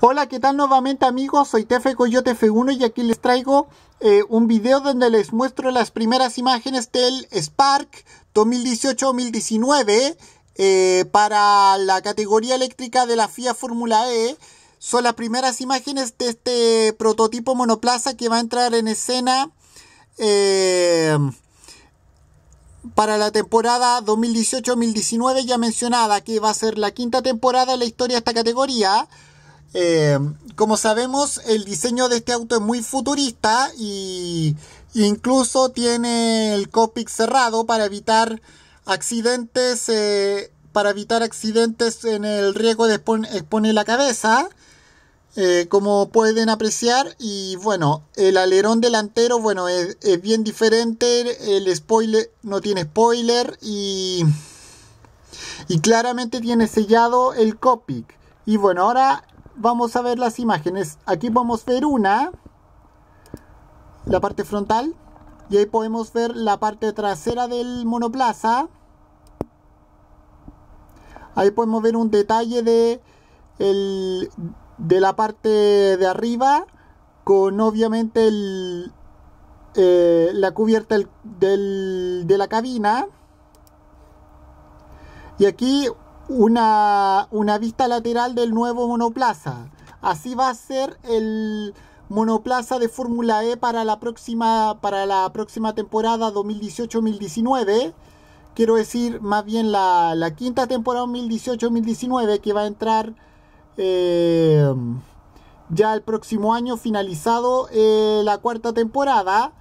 Hola, ¿qué tal nuevamente amigos? Soy Tefe Coyote F1 y aquí les traigo eh, un video donde les muestro las primeras imágenes del Spark 2018-2019 eh, para la categoría eléctrica de la FIA Fórmula E. Son las primeras imágenes de este prototipo monoplaza que va a entrar en escena eh, para la temporada 2018-2019 ya mencionada, que va a ser la quinta temporada en la historia de esta categoría. Eh, como sabemos, el diseño de este auto es muy futurista y incluso tiene el Copic cerrado para evitar accidentes, eh, para evitar accidentes en el riesgo de expone exponer la cabeza. Eh, como pueden apreciar y bueno el alerón delantero bueno es, bien diferente el spoiler no tiene spoiler y y claramente tiene sellado el copic y bueno ahora vamos a ver las imágenes. Aquí podemos ver una, la parte frontal, y ahí podemos ver la parte trasera del monoplaza. Ahí podemos ver un detalle de, el, de la parte de arriba con obviamente eh, la cubierta del, de la cabina. Y aquí una, vista lateral del nuevo monoplaza. Así va a ser el monoplaza de Fórmula E para la próxima, para la próxima temporada 2018-2019. Quiero decir, más bien la, quinta temporada 2018-2019 que va a entrar eh, ya el próximo año finalizado eh, la cuarta temporada.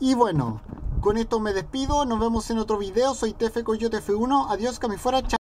Y bueno, con esto me despido. Nos vemos en otro video. Soy Tefe Coyote F1. Adiós, que me fuera. Chao.